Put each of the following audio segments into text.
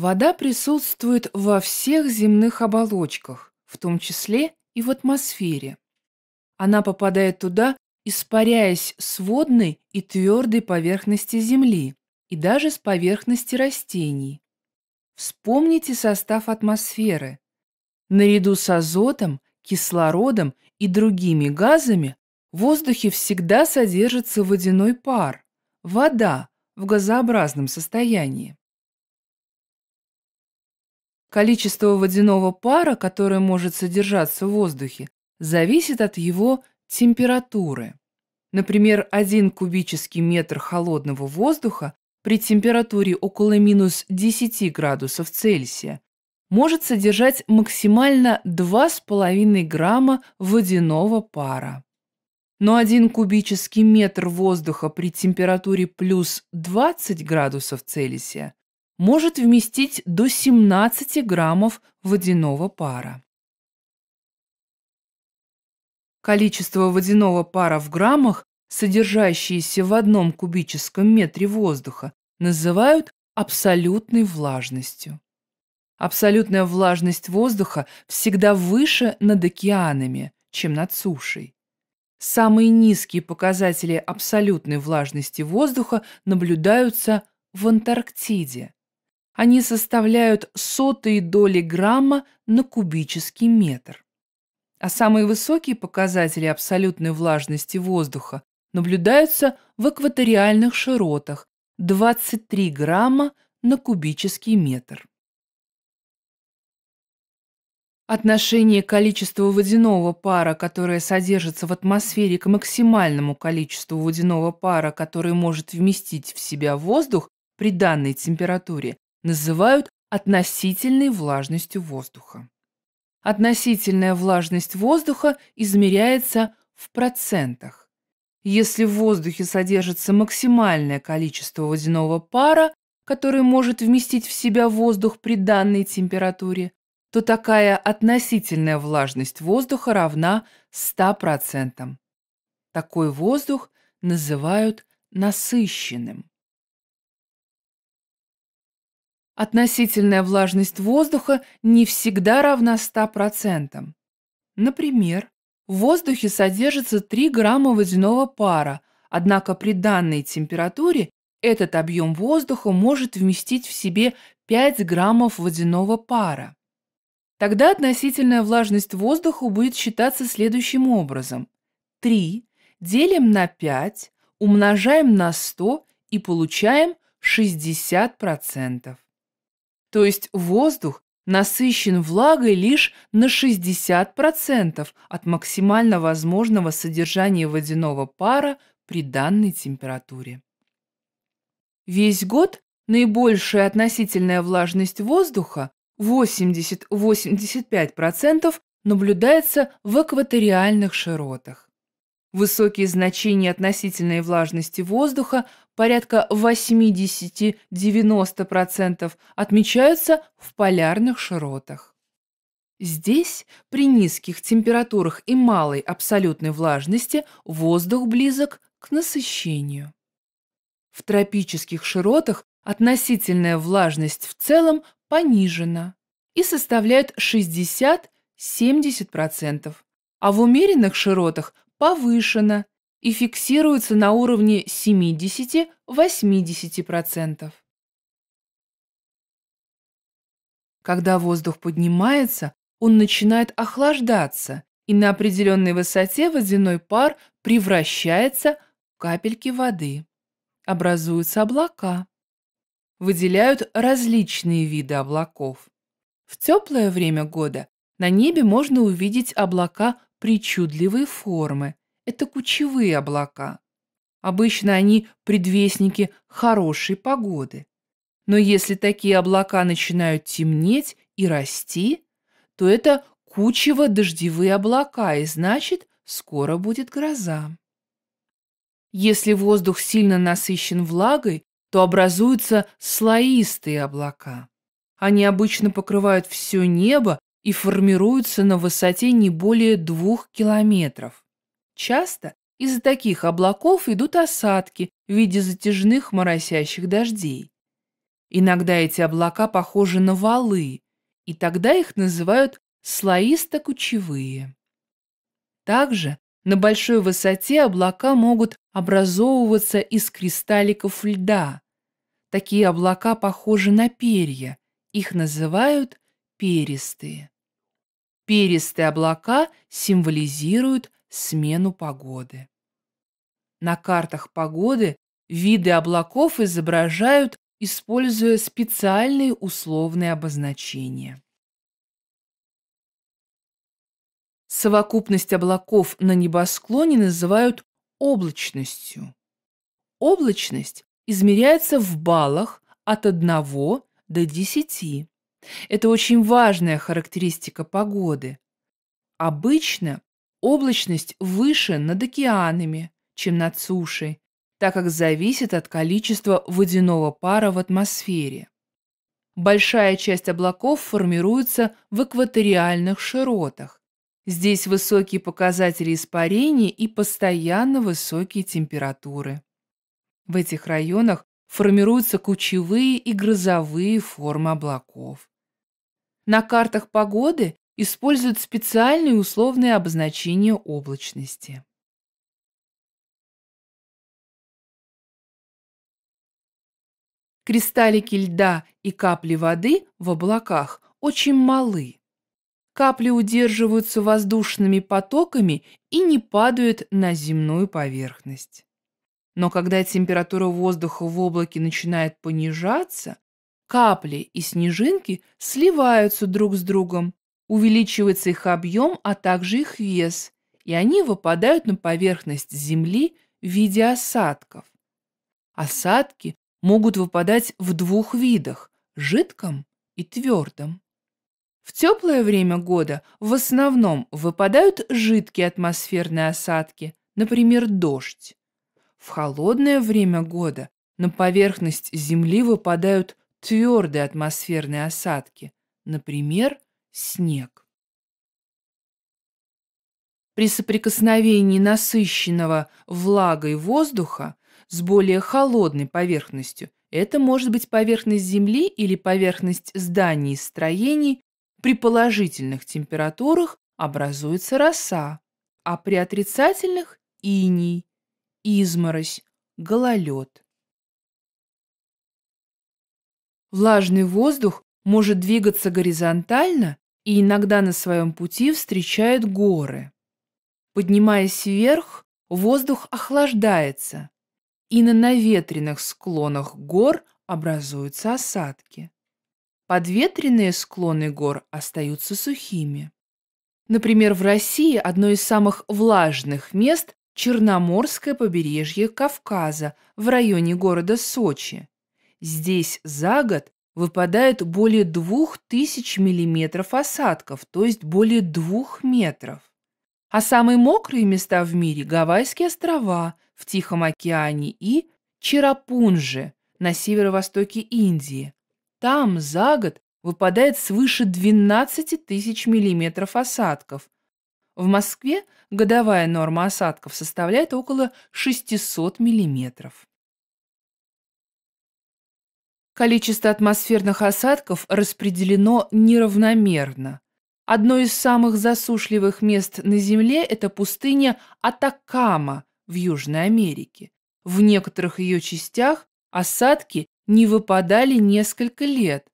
Вода присутствует во всех земных оболочках, в том числе и в атмосфере. Она попадает туда, испаряясь с водной и твердой поверхности Земли и даже с поверхности растений. Вспомните состав атмосферы. Наряду с азотом, кислородом и другими газами в воздухе всегда содержится водяной пар, вода в газообразном состоянии. Количество водяного пара, которое может содержаться в воздухе, зависит от его температуры. Например, один кубический метр холодного воздуха при температуре около минус 10 градусов Цельсия может содержать максимально 2,5 грамма водяного пара. Но один кубический метр воздуха при температуре плюс 20 градусов Цельсия может вместить до 17 граммов водяного пара. Количество водяного пара в граммах, содержащееся в одном кубическом метре воздуха, называют абсолютной влажностью. Абсолютная влажность воздуха всегда выше над океанами, чем над сушей. Самые низкие показатели абсолютной влажности воздуха наблюдаются в Антарктиде они составляют сотые доли грамма на кубический метр. А самые высокие показатели абсолютной влажности воздуха наблюдаются в экваториальных широтах 23 грамма на кубический метр. Отношение количества водяного пара, которое содержится в атмосфере, к максимальному количеству водяного пара, который может вместить в себя воздух при данной температуре, называют относительной влажностью воздуха. Относительная влажность воздуха измеряется в процентах. Если в воздухе содержится максимальное количество водяного пара, который может вместить в себя воздух при данной температуре, то такая относительная влажность воздуха равна 100%. Такой воздух называют насыщенным. Относительная влажность воздуха не всегда равна 100%. Например, в воздухе содержится 3 грамма водяного пара, однако при данной температуре этот объем воздуха может вместить в себе 5 граммов водяного пара. Тогда относительная влажность воздуха будет считаться следующим образом. 3 делим на 5, умножаем на 100 и получаем 60%. То есть воздух насыщен влагой лишь на 60% от максимально возможного содержания водяного пара при данной температуре. Весь год наибольшая относительная влажность воздуха 80-85% наблюдается в экваториальных широтах. Высокие значения относительной влажности воздуха порядка 80-90% отмечаются в полярных широтах. Здесь при низких температурах и малой абсолютной влажности воздух близок к насыщению. В тропических широтах относительная влажность в целом понижена и составляет 60-70%, а в умеренных широтах повышена и фиксируется на уровне 70-80%. Когда воздух поднимается, он начинает охлаждаться, и на определенной высоте водяной пар превращается в капельки воды. Образуются облака. Выделяют различные виды облаков. В теплое время года на небе можно увидеть облака причудливой формы, это кучевые облака. Обычно они предвестники хорошей погоды. Но если такие облака начинают темнеть и расти, то это кучево-дождевые облака, и значит, скоро будет гроза. Если воздух сильно насыщен влагой, то образуются слоистые облака. Они обычно покрывают все небо и формируются на высоте не более двух километров. Часто из-за таких облаков идут осадки в виде затяжных моросящих дождей. Иногда эти облака похожи на валы, и тогда их называют слоисто-кучевые. Также на большой высоте облака могут образовываться из кристалликов льда. Такие облака похожи на перья, их называют перистые. Перистые облака символизируют смену погоды. На картах погоды виды облаков изображают, используя специальные условные обозначения. Совокупность облаков на небосклоне называют облачностью. Облачность измеряется в баллах от 1 до 10. Это очень важная характеристика погоды. Обычно Облачность выше над океанами, чем над сушей, так как зависит от количества водяного пара в атмосфере. Большая часть облаков формируется в экваториальных широтах. Здесь высокие показатели испарения и постоянно высокие температуры. В этих районах формируются кучевые и грозовые формы облаков. На картах погоды используют специальные условные обозначения облачности. Кристаллики льда и капли воды в облаках очень малы. Капли удерживаются воздушными потоками и не падают на земную поверхность. Но когда температура воздуха в облаке начинает понижаться, капли и снежинки сливаются друг с другом увеличивается их объем, а также их вес, и они выпадают на поверхность Земли в виде осадков. Осадки могут выпадать в двух видах – жидком и твердом. В теплое время года в основном выпадают жидкие атмосферные осадки, например, дождь. В холодное время года на поверхность Земли выпадают твердые атмосферные осадки, например, снег. При соприкосновении насыщенного влагой воздуха с более холодной поверхностью, это может быть поверхность земли или поверхность зданий и строений, при положительных температурах образуется роса, а при отрицательных – иней, изморозь, гололед. Влажный воздух может двигаться горизонтально и иногда на своем пути встречает горы. Поднимаясь вверх, воздух охлаждается, и на наветренных склонах гор образуются осадки. Подветренные склоны гор остаются сухими. Например, в России одно из самых влажных мест – Черноморское побережье Кавказа в районе города Сочи. Здесь за год выпадает более 2000 миллиметров осадков, то есть более 2 метров. А самые мокрые места в мире – Гавайские острова в Тихом океане и Чирапунжи на северо-востоке Индии. Там за год выпадает свыше 12 тысяч миллиметров осадков. В Москве годовая норма осадков составляет около 600 миллиметров. Количество атмосферных осадков распределено неравномерно. Одно из самых засушливых мест на Земле – это пустыня Атакама в Южной Америке. В некоторых ее частях осадки не выпадали несколько лет,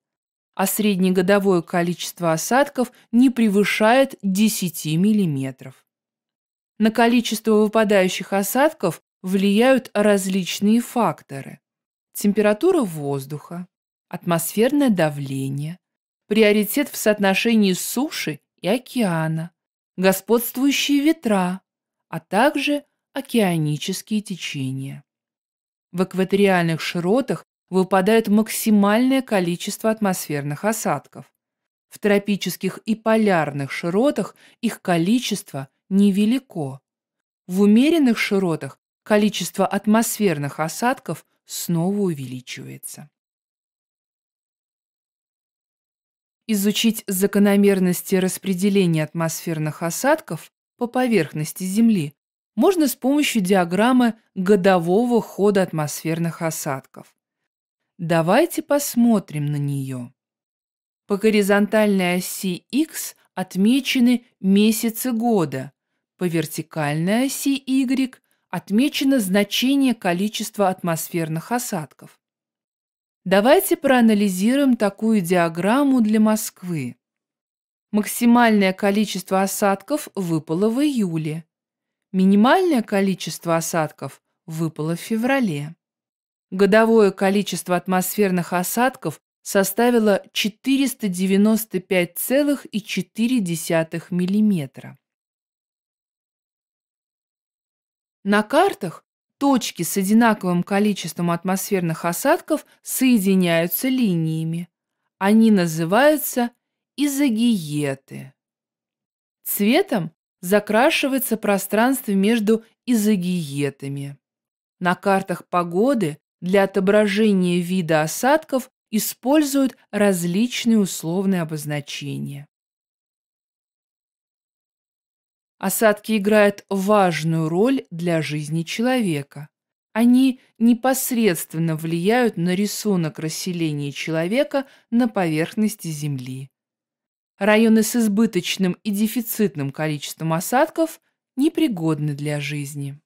а среднегодовое количество осадков не превышает 10 мм. На количество выпадающих осадков влияют различные факторы температура воздуха, атмосферное давление, приоритет в соотношении суши и океана, господствующие ветра, а также океанические течения. В экваториальных широтах выпадает максимальное количество атмосферных осадков. В тропических и полярных широтах их количество невелико. В умеренных широтах количество атмосферных осадков снова увеличивается. Изучить закономерности распределения атмосферных осадков по поверхности Земли можно с помощью диаграммы годового хода атмосферных осадков. Давайте посмотрим на нее. По горизонтальной оси X отмечены месяцы года, по вертикальной оси Y отмечено значение количества атмосферных осадков. Давайте проанализируем такую диаграмму для Москвы. Максимальное количество осадков выпало в июле. Минимальное количество осадков выпало в феврале. Годовое количество атмосферных осадков составило 495,4 мм. На картах точки с одинаковым количеством атмосферных осадков соединяются линиями. Они называются изогиеты. Цветом закрашивается пространство между изогиетами. На картах погоды для отображения вида осадков используют различные условные обозначения. Осадки играют важную роль для жизни человека. Они непосредственно влияют на рисунок расселения человека на поверхности Земли. Районы с избыточным и дефицитным количеством осадков непригодны для жизни.